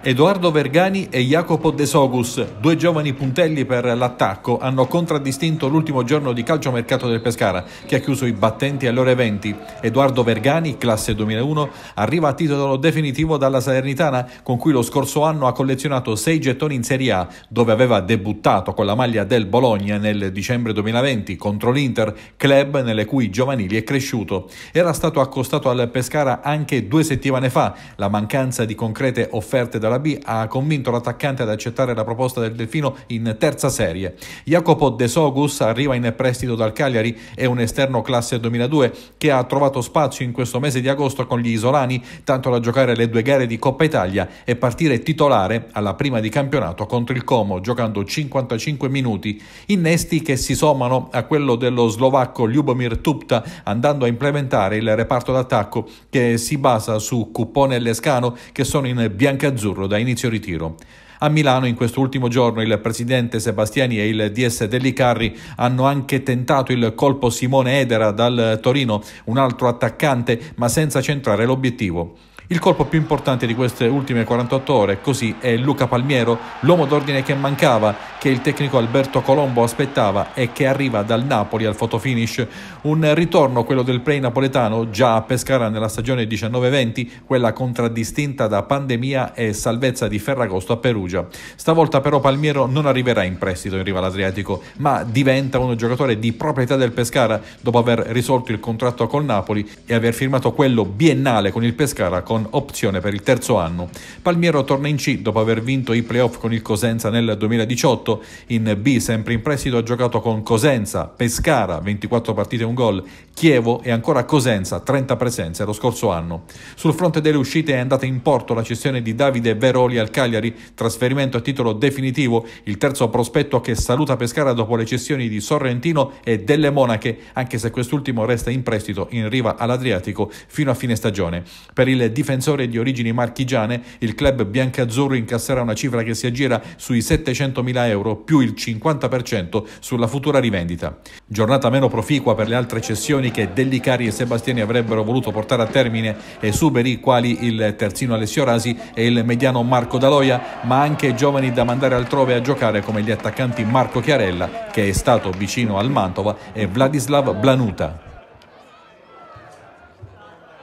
Edoardo Vergani e Jacopo De Sogus, due giovani puntelli per l'attacco, hanno contraddistinto l'ultimo giorno di calciomercato del Pescara, che ha chiuso i battenti alle ore 20. Edoardo Vergani, classe 2001, arriva a titolo definitivo dalla Salernitana, con cui lo scorso anno ha collezionato sei gettoni in Serie A, dove aveva debuttato con la maglia del Bologna nel dicembre 2020 contro l'Inter, club nelle cui giovanili è cresciuto. Era stato accostato al Pescara anche due settimane fa, la mancanza di concrete offerte da dalla B ha convinto l'attaccante ad accettare la proposta del Delfino in terza serie. Jacopo De Sogus arriva in prestito dal Cagliari, è un esterno classe 2002 che ha trovato spazio in questo mese di agosto con gli isolani, tanto da giocare le due gare di Coppa Italia e partire titolare alla prima di campionato contro il Como, giocando 55 minuti. Innesti che si sommano a quello dello slovacco Ljubomir Tupta, andando a implementare il reparto d'attacco che si basa su Cupone e Lescano, che sono in bianca azzurro azzurro da inizio ritiro. A Milano in quest'ultimo giorno il presidente Sebastiani e il DS Dellicarri hanno anche tentato il colpo Simone Edera dal Torino, un altro attaccante, ma senza centrare l'obiettivo. Il colpo più importante di queste ultime 48 ore, così, è Luca Palmiero, l'uomo d'ordine che mancava, che il tecnico Alberto Colombo aspettava e che arriva dal Napoli al fotofinish. Un ritorno, quello del play napoletano, già a Pescara nella stagione 19-20, quella contraddistinta da pandemia e salvezza di Ferragosto a Perugia. Stavolta però Palmiero non arriverà in prestito in riva all'Adriatico, ma diventa un giocatore di proprietà del Pescara dopo aver risolto il contratto col Napoli e aver firmato quello biennale con il Pescara con con opzione per il terzo anno. Palmiero torna in C dopo aver vinto i playoff con il Cosenza nel 2018. In B, sempre in prestito, ha giocato con Cosenza, Pescara, 24 partite e un gol, Chievo e ancora Cosenza, 30 presenze lo scorso anno. Sul fronte delle uscite è andata in porto la cessione di Davide Veroli al Cagliari, trasferimento a titolo definitivo, il terzo prospetto che saluta Pescara dopo le cessioni di Sorrentino e delle Monache, anche se quest'ultimo resta in prestito in riva all'Adriatico fino a fine stagione. Per il difensore difensore di origini marchigiane, il club biancazzurro incasserà una cifra che si aggira sui 700.000 euro più il 50% sulla futura rivendita. Giornata meno proficua per le altre cessioni che Dellicari e Sebastiani avrebbero voluto portare a termine esuberi quali il terzino Alessio Rasi e il mediano Marco Daloia, ma anche giovani da mandare altrove a giocare come gli attaccanti Marco Chiarella, che è stato vicino al Mantova, e Vladislav Blanuta.